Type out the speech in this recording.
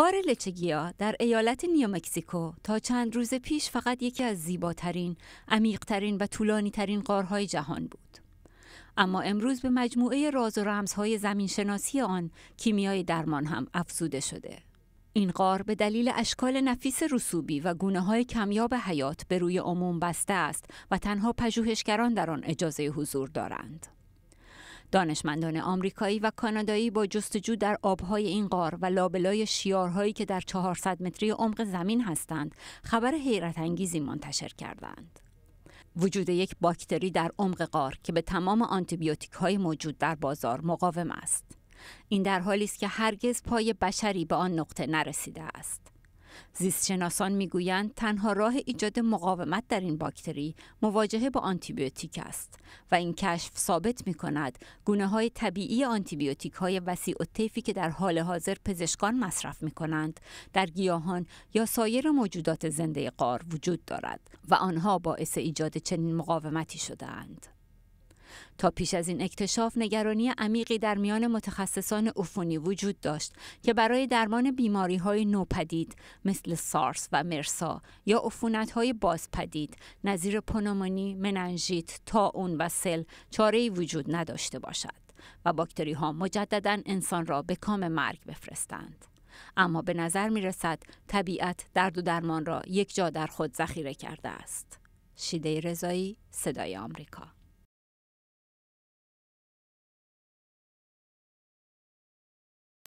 قار لچگیا در ایالت نیومکسیکو تا چند روز پیش فقط یکی از زیباترین، عمیقترین و طولانی ترین قارهای جهان بود. اما امروز به مجموعه راز و رمزهای زمینشناسی آن کیمیای درمان هم افزوده شده. این قار به دلیل اشکال نفیس رسوبی و گونه های کمیاب حیات به روی عموم بسته است و تنها پژوهشگران در آن اجازه حضور دارند. دانشمندان آمریکایی و کانادایی با جستجو در آبهای این غار و لابلای شیارهایی که در 400 متری عمق زمین هستند خبر حیرت انگیزی منتشر کردند. وجود یک باکتری در عمق غار که به تمام آنتیبیوتیک های موجود در بازار مقاوم است. این در حالی است که هرگز پای بشری به آن نقطه نرسیده است. زیستشناسان میگویند تنها راه ایجاد مقاومت در این باکتری مواجهه با آنتیبیوتیک است و این کشف ثابت می کند گونه های طبیعی آنتیبیوتیک های وسیع و طیفی که در حال حاضر پزشکان مصرف می کنند در گیاهان یا سایر موجودات زنده قار وجود دارد و آنها باعث ایجاد چنین مقاومتی شدهاند. تا پیش از این اکتشاف نگرانی عمیقی در میان متخصصان عفونی وجود داشت که برای درمان بیماری های نوپدید مثل سارس و مرسا یا عفونت های بازپدید نظیر پنومونی، مننژیت، تاون و سل چاره وجود نداشته باشد و باکتری ها مجددا انسان را به کام مرگ بفرستند. اما به نظر می رسد طبیعت درد و درمان را یک جا در خود ذخیره کرده است. شیده رضایی صدای آمریکا